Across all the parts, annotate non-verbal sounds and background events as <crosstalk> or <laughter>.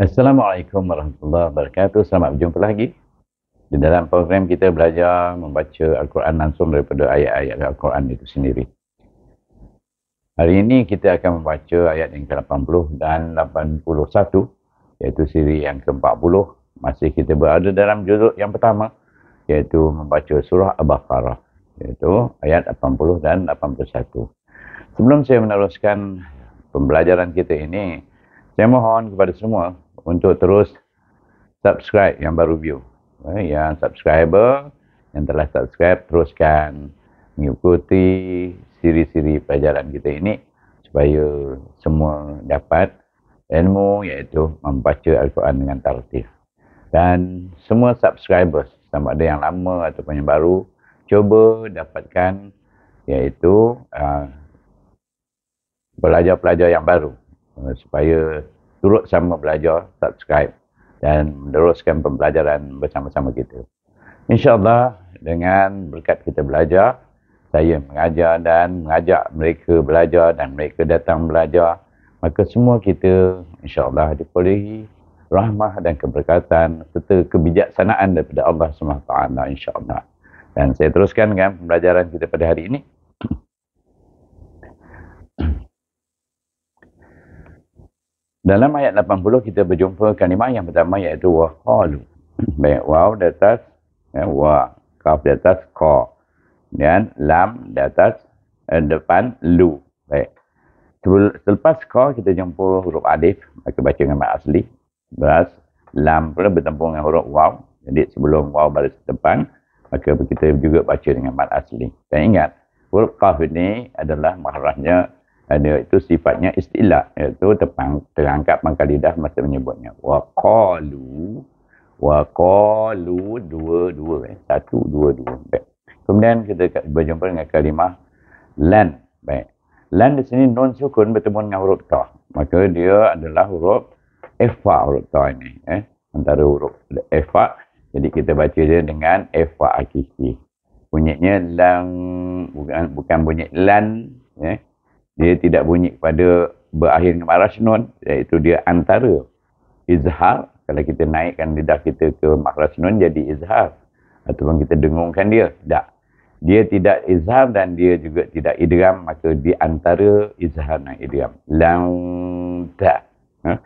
Assalamualaikum warahmatullahi wabarakatuh. Selamat berjumpa lagi di dalam program kita belajar membaca Al-Quran langsung daripada ayat-ayat Al-Quran itu sendiri. Hari ini kita akan membaca ayat yang ke-80 dan 81 iaitu siri yang ke-40. Masih kita berada dalam juzuk yang pertama iaitu membaca surah Al-Baqarah iaitu ayat 80 dan 81. Sebelum saya meneruskan pembelajaran kita ini, saya mohon kepada semua untuk terus subscribe yang baru view. Eh, yang subscriber, yang telah subscribe, teruskan mengikuti siri-siri pelajaran kita ini supaya semua dapat ilmu iaitu membaca Al-Quran dengan tertib. Dan semua subscribers, sama ada yang lama ataupun yang baru, cuba dapatkan iaitu uh, pelajar-pelajar yang baru. Eh, supaya turut sama belajar, subscribe dan meneruskan pembelajaran bersama-sama kita. InsyaAllah dengan berkat kita belajar, saya mengajar dan mengajak mereka belajar dan mereka datang belajar, maka semua kita insyaAllah dipulihi rahmah dan keberkatan serta kebijaksanaan daripada Allah SWT insyaAllah. Dan saya teruskan dengan pembelajaran kita pada hari ini. Dalam ayat 80 kita berjumpa kalimah yang pertama iaitu wa qalu. <clears throat> Baik, waw di atas ya, wa, kaf di atas ka. Dan lam di atas eh, depan lu. Baik. Selepas ka kita jumpa huruf alif, maka baca dengan mat asli. Beras lam pula bertemu dengan huruf waw. Jadi sebelum waw baris depan, maka kita juga baca dengan mat asli. Dan ingat, huruf qaf ini adalah mahrahnya ada itu sifatnya istilah iaitu terpang, terangkat pangkal masa menyebutnya wa qalu dua dua eh. satu dua dua baik. kemudian kita berjumpa dengan kalimah lan baik lan di sini non sukun bertemu dengan huruf ta maka dia adalah huruf effa huruf ta ini eh antara huruf effa jadi kita baca dia dengan effa akiki bunyinya lan bukan bukan bunyi lan eh dia tidak bunyi kepada berakhir dengan marasnun iaitu dia antara izhar kalau kita naikkan lidah kita ke marasnun jadi izhar ataupun kita dengungkan dia tidak dia tidak izhar dan dia juga tidak idram maka di antara izhar dan idram lang ta ha?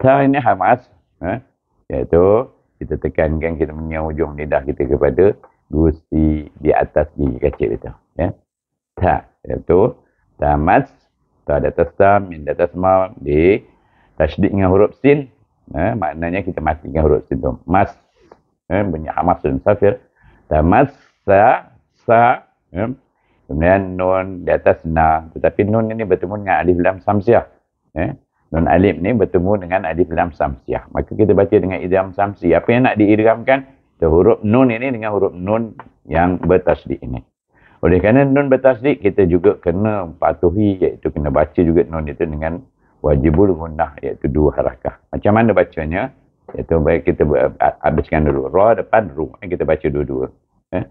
ta ini hamas ha? iaitu kita tekankan kita punya ujung lidah kita kepada gusi di atas gigi kecil kita. ya ta iaitu tamas pada tasta min da tasma di tasdid dengan huruf sin eh, maknanya kita mati dengan huruf sin tu mas eh, bunyi hamas dan safir tamas sa sa eh. kemudian nun di atas na tetapi nun ini bertemu dengan alif lam samsiah eh. nun alif ni bertemu dengan alif lam samsiah maka kita baca dengan idgham samsi apa yang nak diidghamkan huruf nun ini dengan huruf nun yang bertasdid ini oleh kerana nun bertasdik, kita juga kena patuhi iaitu kena baca juga non itu dengan wajibul munah iaitu dua harakah. Macam mana bacanya? Iaitu baik kita habiskan dulu. Ra depan ru. Eh, kita baca dua-dua. Eh?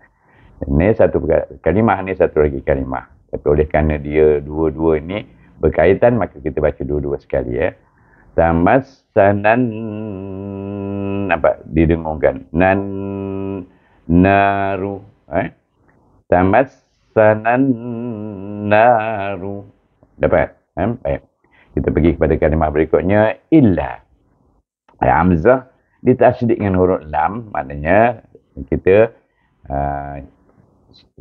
Ini satu kalimah, ini satu lagi kalimah. Tapi oleh kerana dia dua-dua ini berkaitan, maka kita baca dua-dua sekali. Eh? Ya. Tamas sanan apa didengungkan nan naru eh? tamassananaru dapat eh? baik kita pergi kepada kalimah berikutnya illa hamzah ditasdid dengan huruf lam maknanya kita uh,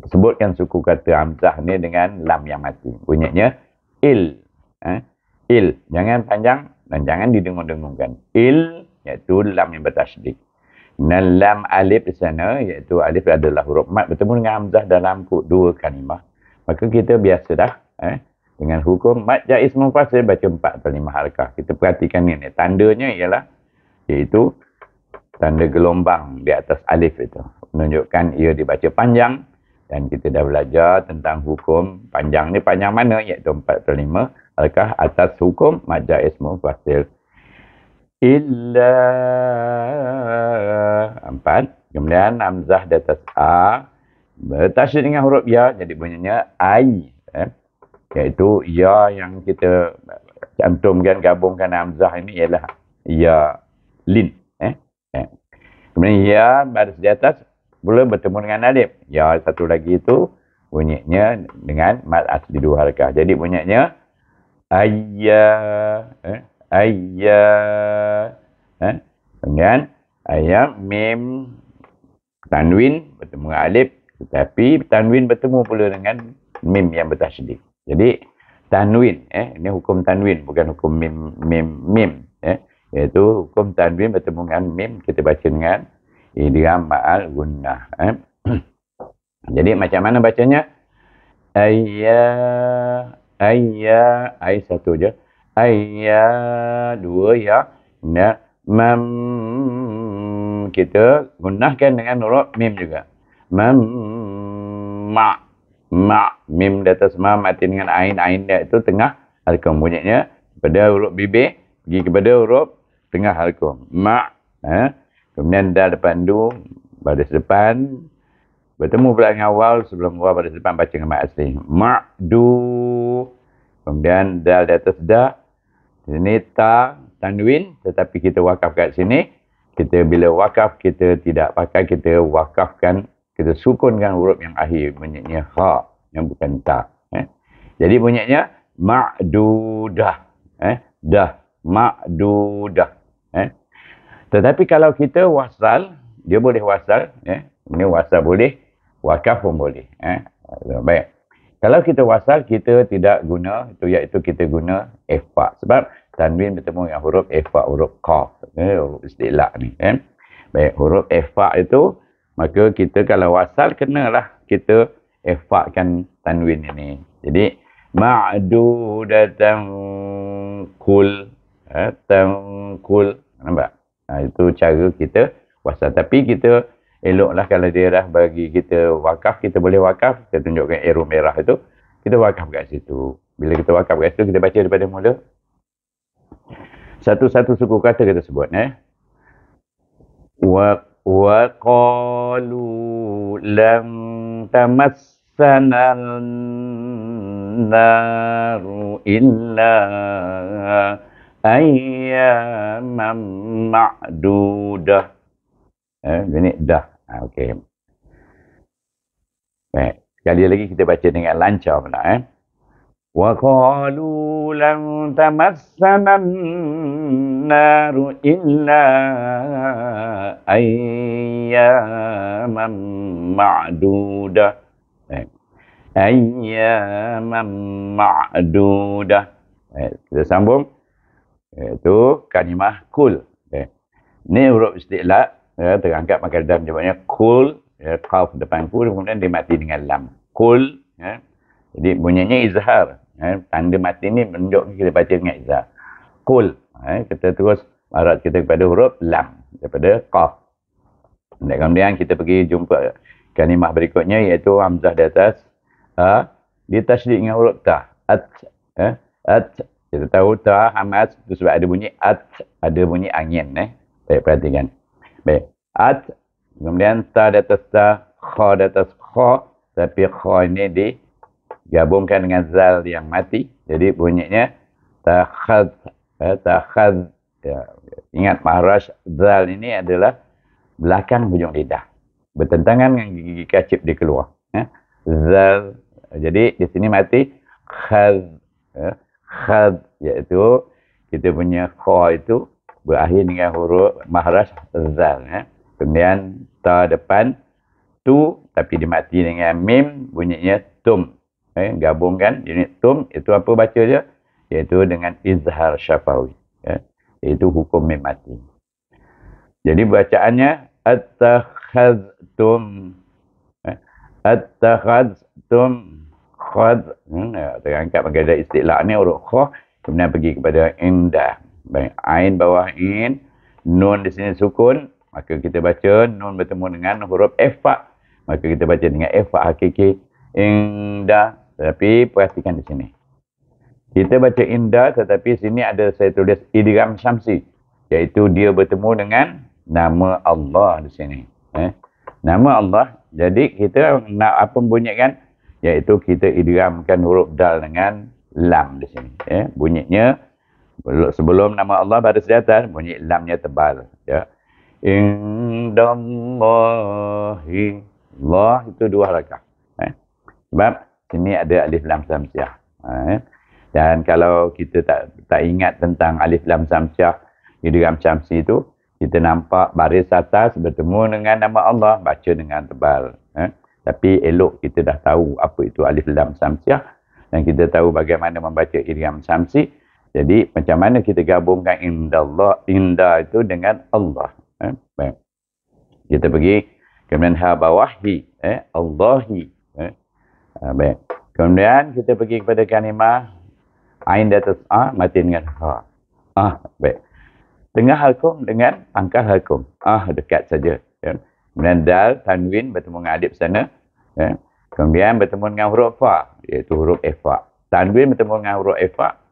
sebutkan suku kata hamzah ni dengan lam yang mati bunyinya il eh? il jangan panjang dan jangan didengung-dengungkan il iaitu lam yang bertasdid dan lam alif di sana, iaitu alif adalah huruf mat bertemu dengan hamzah dalam dua kalimah. Maka kita biasa dah eh, dengan hukum mat jais mufasir baca empat atau lima harakah. Kita perhatikan ini. Tandanya ialah iaitu tanda gelombang di atas alif itu. Menunjukkan ia dibaca panjang dan kita dah belajar tentang hukum panjang ni panjang mana iaitu empat atau lima harakah atas hukum mat jais mufasir illa empat kemudian hamzah di atas a bertasydid dengan huruf ya jadi bunyinya ai eh? Ya. iaitu ya yang kita cantumkan gabungkan hamzah ini ialah ya lin eh? eh? kemudian ya baris di atas pula bertemu dengan alif ya satu lagi itu bunyinya dengan mad asli dua harakah jadi bunyinya ayya eh? ayya. Ha? Kemudian ayam mim tanwin bertemu dengan alif tetapi tanwin bertemu pula dengan mim yang bertasydid. Jadi tanwin eh ini hukum tanwin bukan hukum mim mim mim eh iaitu hukum tanwin bertemu dengan mim kita baca dengan idgham ma'al gunnah eh. <clears throat> Jadi macam mana bacanya? Ayya ayya ay satu je. Ayya dua ya. Na mam kita gunakan dengan huruf mim juga. Mam ma ma mim di atas ma mati dengan ain ain dia itu tengah halkum bunyinya pada huruf bibir pergi kepada huruf tengah halkum. Ma ha? kemudian dal depan du baris depan bertemu pula dengan awal sebelum awal baris depan baca dengan mak asli. Ma du kemudian dal di atas dah Neta Tanwin tetapi kita wakaf kat sini kita bila wakaf kita tidak pakai kita wakafkan kita sukunkan huruf yang akhir bunyinya ha yang bukan ta eh? jadi bunyinya ma'dudah eh dah ma'dudah eh tetapi kalau kita wasal dia boleh wasal eh ini wasal boleh wakaf pun boleh eh baik kalau kita wasal, kita tidak guna itu iaitu kita guna efa. Sebab tanwin bertemu dengan huruf efa, huruf kaf. Eh, huruf istilah ni. Eh. Baik, huruf efa itu, maka kita kalau wasal, kenalah kita kan tanwin ini. Jadi, ma'dudatan kul. Eh, tan kul. Nampak? Ha, itu cara kita wasal. Tapi kita eloklah kalau dia dah bagi kita wakaf, kita boleh wakaf, kita tunjukkan eru merah itu, kita wakaf kat situ. Bila kita wakaf kat situ, kita baca daripada mula. Satu-satu suku kata kita sebut. Eh? Wa, wa qalu lam tamassana naru illa ayyaman ma'dudah. Eh, ini dah. Ha, Okey. Baik. Sekali lagi kita baca dengan lancar pula eh. Wa qalu lam tamassana an illa ayyaman ma'duda. Baik. Ayyaman ma'duda. Baik, kita sambung. Itu kalimah kul. Ini huruf istilah ya, terangkat maka dalam jawabannya kul ya, qaf depan kul kemudian dia mati dengan lam kul ya. jadi bunyinya izhar ya. tanda mati ni menunjuk kita baca dengan izhar kul ya. kita terus arah kita kepada huruf lam daripada qaf dan kemudian kita pergi jumpa kalimah berikutnya iaitu hamzah di atas ha, dia tashdik dengan huruf ta at ya. at kita tahu ta hamas itu sebab ada bunyi at ada bunyi angin eh baik perhatikan Baik. At. Kemudian ta di atas ta. Kha di atas kha. Tapi kha ini di gabungkan dengan zal yang mati. Jadi bunyinya. Takhaz. Eh, takhaz. Ya. Ingat maharaj. Zal ini adalah belakang hujung lidah. Bertentangan dengan gigi kacip di keluar. Eh. Zal. Jadi di sini mati. Khaz. Eh. Ya. Khaz. Iaitu kita punya kha itu berakhir dengan huruf mahras zal ya. kemudian ta depan tu tapi dimati dengan mim bunyinya tum eh, gabungkan unit tum itu apa baca dia? iaitu dengan izhar syafawi ya. iaitu hukum mim mati jadi bacaannya attakhadtum ya. attakhadtum khad hmm, ya, terangkat pakai istilah ni huruf kh kemudian pergi kepada indah Baik, ain bawah in, nun di sini sukun, maka kita baca nun bertemu dengan huruf fa. Maka kita baca dengan fa hakiki inda. Tetapi perhatikan di sini. Kita baca inda tetapi sini ada saya tulis idgham syamsi iaitu dia bertemu dengan nama Allah di sini. Eh? Nama Allah. Jadi kita nak apa bunyikan? Iaitu kita idghamkan huruf dal dengan lam di sini. Eh? Bunyinya sebelum nama Allah pada sejatan bunyi lamnya tebal ya indallahi Allah itu dua harakah eh? Ya. sebab sini ada alif lam samsiah eh? Ya. dan kalau kita tak tak ingat tentang alif lam samsiah di dalam itu kita nampak baris atas bertemu dengan nama Allah baca dengan tebal eh? tapi elok kita dah tahu apa itu alif lam samsiah dan kita tahu bagaimana membaca idgham samsi' Jadi macam mana kita gabungkan indah Allah, indah itu dengan Allah. Eh? Baik. Kita pergi kemudian haba eh? Allahi. Eh? Ah, baik. Kemudian kita pergi kepada kalimah ain datas a mati dengan ha. Ah, baik. Tengah hukum dengan angka hukum. Ah, dekat saja. Ya. Eh? Kemudian dal, tanwin bertemu dengan adib sana. Eh? Kemudian bertemu dengan huruf fa, iaitu huruf efa. Tanwin bertemu dengan huruf efa,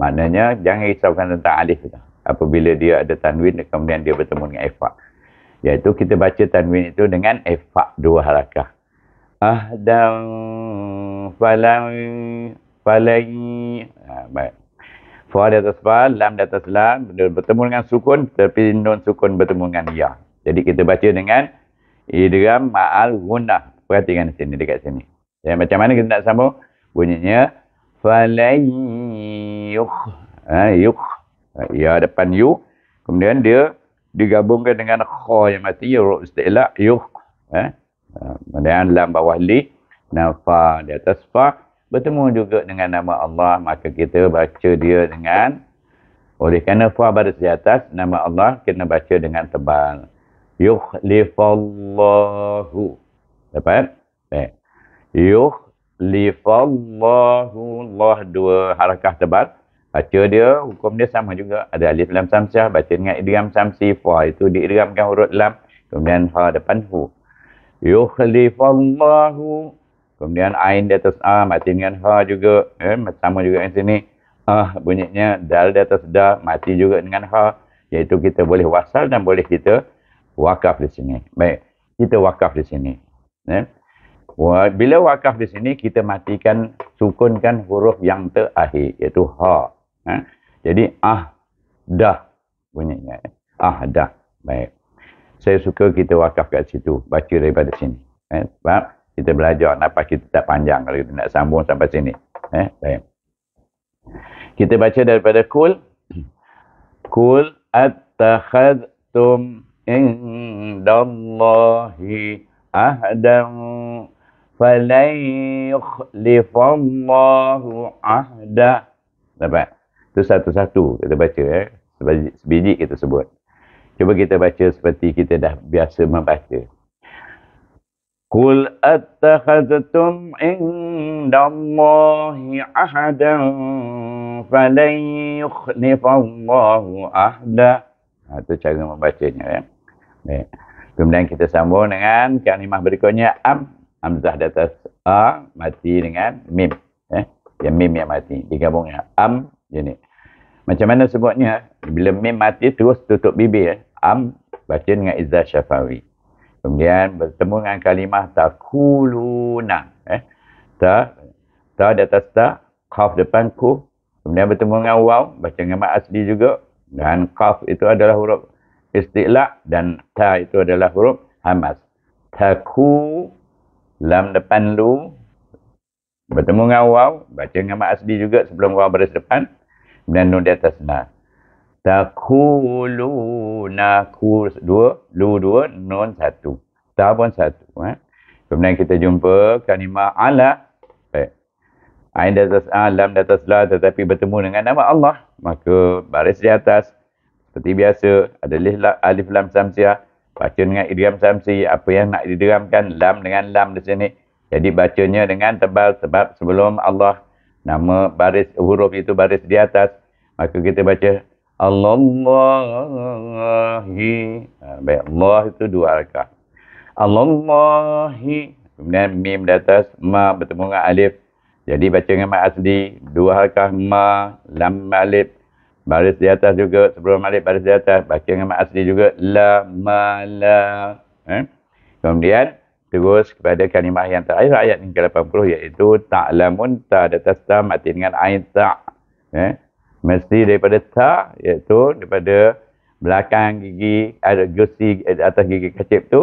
Maknanya jangan risaukan tentang alif itu. Apabila dia ada tanwin kemudian dia bertemu dengan ifa. Iaitu kita baca tanwin itu dengan ifa dua harakah. Ahdam falam falai. Ha, baik. Fa di atas fa, lam di atas lam. Bertemu dengan sukun tapi non sukun bertemu dengan ya. Jadi kita baca dengan idgham ma'al gunnah. Perhatikan sini dekat sini. Ya, macam mana kita nak sambung? Bunyinya falai yuk ha, yuk ha, ya depan yuk kemudian dia digabungkan dengan kho yang mati yuk ya, istilah yuk ha, ha kemudian dalam bawah li nafa di atas fa bertemu juga dengan nama Allah maka kita baca dia dengan oleh kerana fa baris di atas nama Allah kita baca dengan tebal li yukhlifallahu dapat eh yukhlifallahu Allah dua harakah tebal Baca dia, hukum dia sama juga. Ada alif lam samsyah, baca dengan idgam samsi, fa itu diidgamkan huruf lam. Kemudian fa ha depan hu. Yukhlifallahu. Kemudian ain di atas a, mati dengan ha juga. Eh, sama juga yang sini. Ah, bunyinya dal di atas da, mati juga dengan ha. Iaitu kita boleh wasal dan boleh kita wakaf di sini. Baik, kita wakaf di sini. Eh? Bila wakaf di sini, kita matikan, sukunkan huruf yang terakhir, iaitu ha. Ha? Jadi ah dah bunyinya. Ah dah. Baik. Saya suka kita wakaf kat situ. Baca daripada sini. Eh? Ha? Sebab kita belajar nafas kita tak panjang kalau kita nak sambung sampai sini. Eh? Baik. Kita baca daripada kul. Kul attakhadtum indallahi ahdan فَلَنْ يُخْلِفَ اللَّهُ عَهْدًا Dapat? Itu satu-satu kita baca. Eh? Sebiji kita sebut. Cuba kita baca seperti kita dah biasa membaca. Kul attakhadtum inda Allahi ahadan falan yukhlifallahu ahda. Itu ha, cara membacanya. Eh? Baik. Kemudian kita sambung dengan kalimah berikutnya. Am. Amzah di atas A mati dengan mim. Eh? Yang mim yang mati. Digabungnya. Am jenis. Macam mana sebutnya? Bila mim mati terus tutup bibir. Eh? Am baca dengan izah syafawi. Kemudian bertemu dengan kalimah takuluna. Eh? Ta, ta ada atas ta, kaf depan ku. Kemudian bertemu dengan waw, baca dengan mak asli juga. Dan kaf itu adalah huruf istilah dan ta itu adalah huruf hamas. Taku, lam depan lu, bertemu dengan waw, baca dengan mak asli juga sebelum waw baris depan. Kemudian nun di atas Takulu na ku dua, lu dua, nun satu. Ta pun satu. Eh? Kemudian kita jumpa kalimah ala. Baik. Ain datas alam datas la tetapi bertemu dengan nama Allah. Maka baris di atas. Seperti biasa, ada lihla, alif lam samsiah. Baca dengan idiam samsi. Apa yang nak didiramkan? Lam dengan lam di sini. Jadi bacanya dengan tebal sebab sebelum Allah nama baris huruf itu baris di atas maka kita baca Allahi ha, baik Allah itu dua rakaat Allahi kemudian mim di atas ma bertemu dengan alif jadi baca dengan mat asli dua harakah ma lam alif baris di atas juga sebelum alif baris di atas baca dengan mat asli juga la ma la eh? kemudian terus kepada kalimah yang terakhir ayat 80 iaitu ta'lamun ta datas ta mati dengan ain ta eh? mesti daripada ta iaitu daripada belakang gigi ada gusi eh, atas gigi kecil tu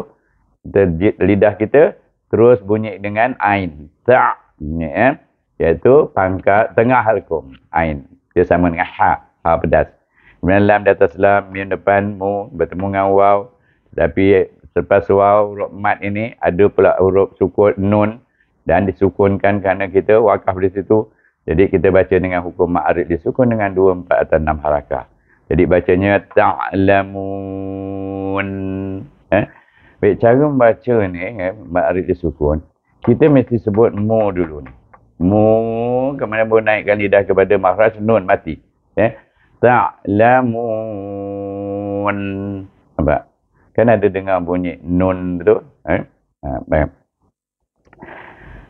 terjit lidah kita terus bunyi dengan ain ta ni eh? iaitu pangkat tengah halkum ain dia sama dengan ha ha pedas kemudian lam datas lam min depan mu bertemu dengan waw tapi selepas waw huruf mat ini ada pula huruf sukun nun dan disukunkan kerana kita wakaf di situ. Jadi kita baca dengan hukum ma'arif disukun dengan dua, empat atau enam harakah. Jadi bacanya ta'lamun. Eh? Baik, cara membaca ni, eh, ma'arif disukun, kita mesti sebut mu dulu ni. Mu, kemana mu naikkan lidah kepada makhraj, nun mati. Eh? Ta'lamun. Nampak? Kan ada dengar bunyi nun tu. Eh? Ha, baik.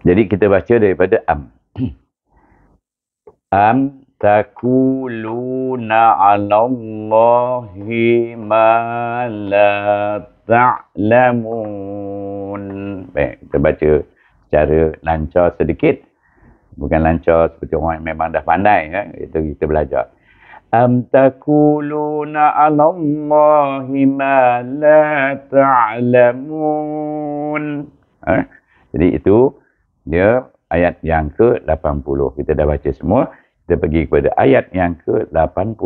Jadi kita baca daripada am. <clears throat> am takuluna alallahi ma la ta'lamun. Baik, kita baca secara lancar sedikit. Bukan lancar seperti orang yang memang dah pandai. Eh? Itu kita belajar. أم تقولون Allahi, الله ما لا تعلمون ha? jadi itu dia ayat yang ke-80. Kita dah baca semua. Kita pergi kepada ayat yang ke-81.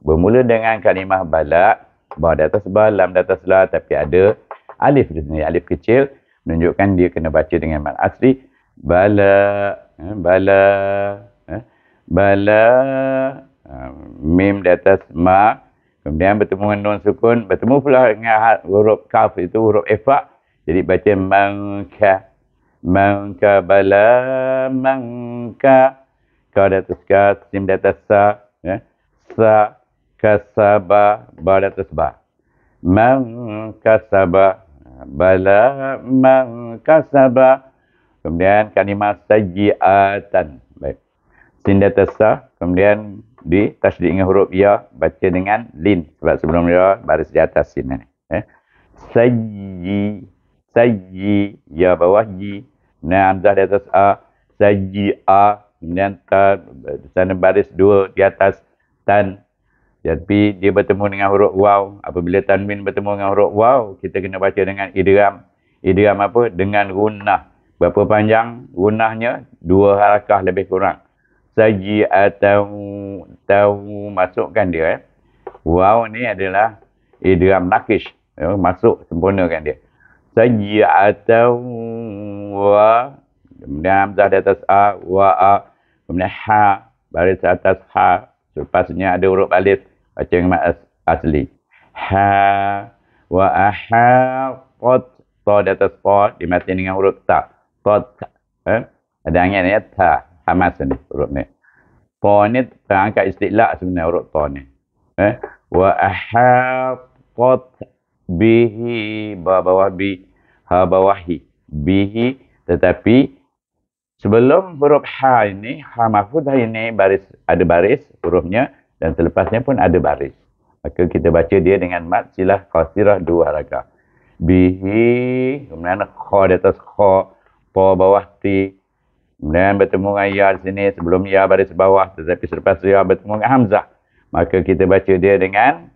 Bermula dengan kalimah balak. Bawah di atas balam, di atas lah. Tapi ada alif di sini. Alif kecil. Menunjukkan dia kena baca dengan mal asli. Balak. Ha? Balak. Ha? Balak. Ah, mim di atas ma kemudian bertemu dengan nun sukun bertemu pula dengan huruf kaf itu huruf ifa jadi baca mangka mangka bala mangka ka di atas ka sim di atas sa ya sa kasaba ba di atas ba mangkasaba bala mangkasaba kemudian kalimat sajiatan baik sin di atas sa kemudian di tasdid dengan huruf ya baca dengan lin sebab sebelum ya baris di atas sini ni eh sayyi sayyi ya bawah ji na hamzah di atas a sayyi a kemudian ta sana baris dua di atas tan jadi dia bertemu dengan huruf waw apabila tanwin bertemu dengan huruf waw kita kena baca dengan idgham idgham apa dengan gunnah berapa panjang gunnahnya dua harakah lebih kurang saji atau tahu masukkan dia eh. Waw ni adalah idram nakish. Ya, masuk kan dia. Saji atau wa kemudian hamzah di atas a wa a kemudian ha baris atas ha selepasnya ada huruf alif macam yang as asli. Ha wa aha qad ta di atas qad dimati dengan huruf ta. Qad eh? ada angin ya ta. Hamas ni huruf ni. Ta ni angkat istilah sebenarnya huruf ta ni. Eh? Wa ahaqat bihi ba bawah bi ha bawahi bihi tetapi sebelum huruf ha ini ha mafudah ha ini baris ada baris hurufnya dan selepasnya pun ada baris. Maka kita baca dia dengan mat silah qasirah dua harakah. Bihi kemudian kha di atas kha ta bawah ti Kemudian bertemu dengan Ya di sini. Sebelum Ya baris bawah. Tetapi selepas Ya bertemu dengan Hamzah. Maka kita baca dia dengan.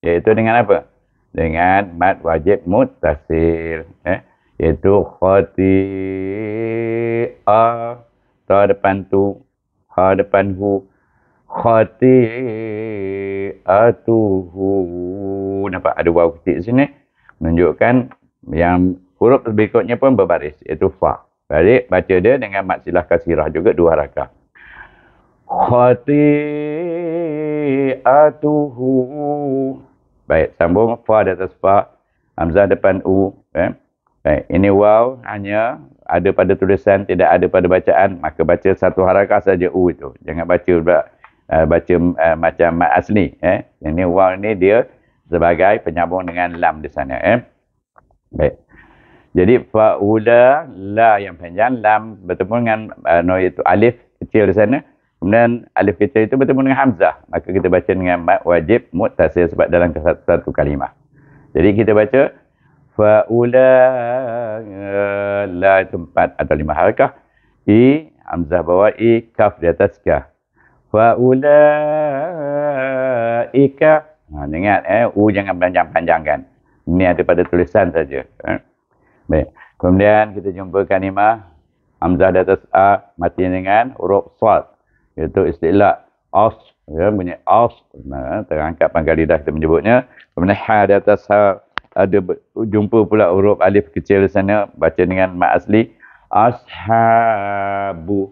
Iaitu dengan apa? Dengan mat wajib mutasil. Eh? Iaitu khati'ah. Ta depan tu. Ha depan hu. Khati'atuhu. Nampak ada waw kecil sini. Menunjukkan yang huruf berikutnya pun berbaris. Iaitu fa'. Balik baca dia dengan maksilah kasirah juga dua rakah. Khati'atuhu. Baik, sambung. Fa di atas fa. Hamzah depan u. Eh? Baik, ini waw hanya ada pada tulisan, tidak ada pada bacaan. Maka baca satu harakah saja u itu. Jangan baca uh, baca uh, macam mat asli. Eh? Ini waw ini dia sebagai penyambung dengan lam di sana. Eh? Baik. Jadi faula la yang panjang lam bertemu dengan uh, no itu alif kecil di sana. Kemudian alif kecil itu bertemu dengan hamzah. Maka kita baca dengan mat wajib muttasil sebab dalam satu, satu kalimah. Jadi kita baca faula la itu empat atau lima harakah. I hamzah bawah i kaf di atas ka. Faula ika. Ha, ingat eh u jangan panjang-panjangkan. Ini ada pada tulisan saja. Eh? Baik. Kemudian kita jumpa kalimah hamzah di atas a mati dengan huruf sad iaitu istilah as ya bunyi as nah, terangkat pangkal lidah kita menyebutnya kemudian ha di atas ha ada jumpa pula huruf alif kecil di sana baca dengan mak asli ashabu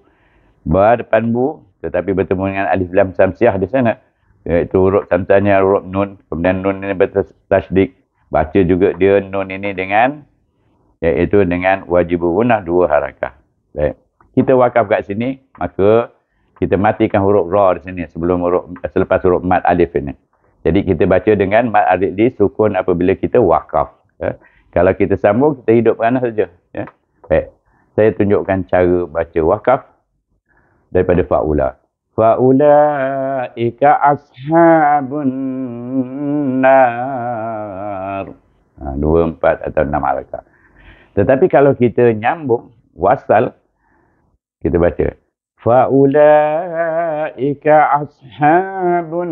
ba depan bu tetapi bertemu dengan alif lam samsiah di sana iaitu huruf samsiahnya huruf nun kemudian nun ini bertasdik baca juga dia nun ini dengan iaitu dengan wajib gunah dua harakah. Baik. Kita wakaf kat sini, maka kita matikan huruf ra di sini sebelum huruf selepas huruf mad alif ini. Jadi kita baca dengan mad alif di sukun apabila kita wakaf. Ya. Kalau kita sambung, kita hidup beranah saja. Ya. Baik. Saya tunjukkan cara baca wakaf daripada fa'ula. Fa'ula'ika ashabun nar. Ha, dua, empat atau enam harakah. Tetapi kalau kita nyambung wasal kita baca faulaika ashabun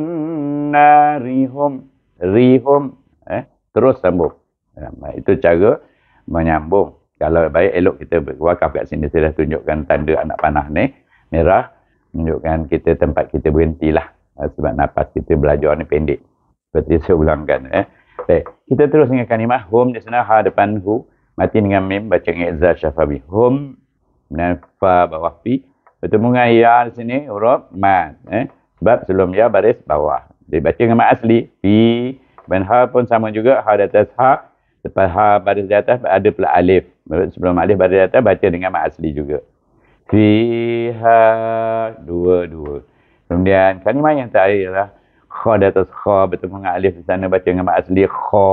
narihum rihum eh terus sambung. Eh, itu cara menyambung. Kalau baik elok kita berwakaf kat sini saya dah tunjukkan tanda anak panah ni merah menunjukkan kita tempat kita berhentilah eh, sebab nafas kita belajar ni pendek. Seperti saya ulangkan eh. Baik, kita terus dengan kalimah hum di sana ha depan hu mati dengan mim baca ngizza syafabi hum nafa bawah fi bertemu dengan ya di sini huruf mat eh sebab sebelum ya baris bawah dibaca dengan mat asli fi dan ha pun sama juga ha di atas ha lepas ha baris di atas ada pula alif sebelum alif baris di atas baca dengan mat asli juga fi ha dua dua kemudian kalimah yang terakhir ialah kha di atas kha bertemu dengan alif di sana baca dengan mat asli kha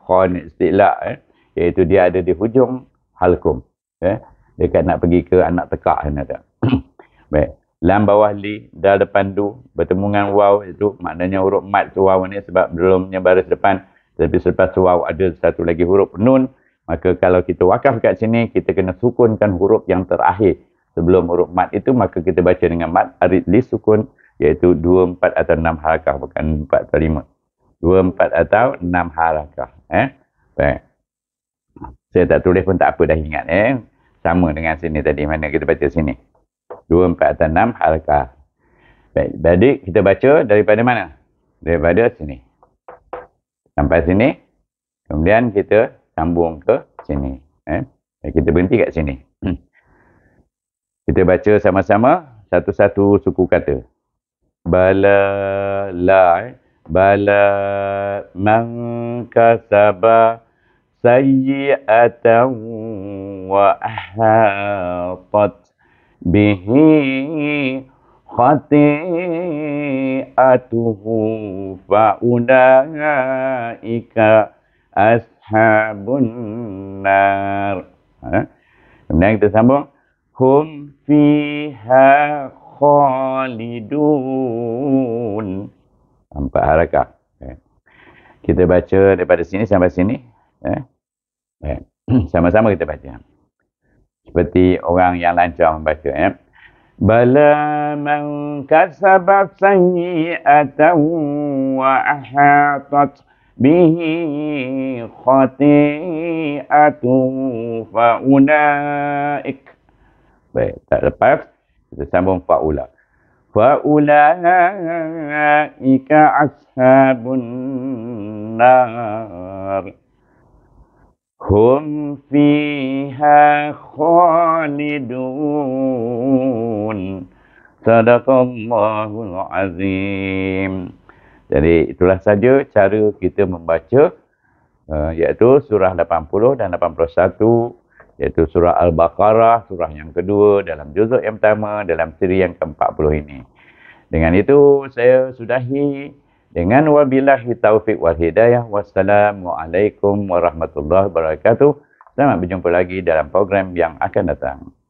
kha ni istilah eh iaitu dia ada di hujung halkum eh dekat nak pergi ke anak tekak sana tak kan. <coughs> baik lam bawah li dal depan du bertemu dengan waw itu maknanya huruf mat tu waw ni sebab belumnya baris depan tapi selepas waw ada satu lagi huruf nun maka kalau kita wakaf kat sini kita kena sukunkan huruf yang terakhir sebelum huruf mat itu maka kita baca dengan mat arid li sukun iaitu 2 4 atau 6 harakah bukan 4 atau 5 2 4 atau 6 harakah eh baik saya tak tulis pun tak apa dah ingat eh. Sama dengan sini tadi. Mana kita baca sini. 2, 4 atau 6 halka. Baik. Jadi kita baca daripada mana? Daripada sini. Sampai sini. Kemudian kita sambung ke sini. Eh. Kita berhenti kat sini. Hmm. kita baca sama-sama satu-satu suku kata. Bala la eh. bala mangkasabah سيئه واحاطت به خطيئته ha? Kemudian kita sambung, هم فيها خالدون Empat harakah. Eh. Kita baca daripada sini sampai sini. Eh. Baik. <clears throat> Sama-sama kita baca. Seperti orang yang lancar membaca. Ya. Bala man kasaba sayyi'atan wa ahatat bihi khati'atun fa'ulaik. Baik, tak lepas. Kita sambung fa'ula. Fa'ulaika ashabun nar. هم فيها خالدون صدق الله Jadi itulah saja cara kita membaca uh, iaitu surah 80 dan 81 iaitu surah Al-Baqarah, surah yang kedua dalam juzuk yang pertama dalam siri yang ke-40 ini. Dengan itu saya sudahi dengan wabillahi taufiq wal hidayah. Wassalamualaikum warahmatullahi wabarakatuh. Selamat berjumpa lagi dalam program yang akan datang.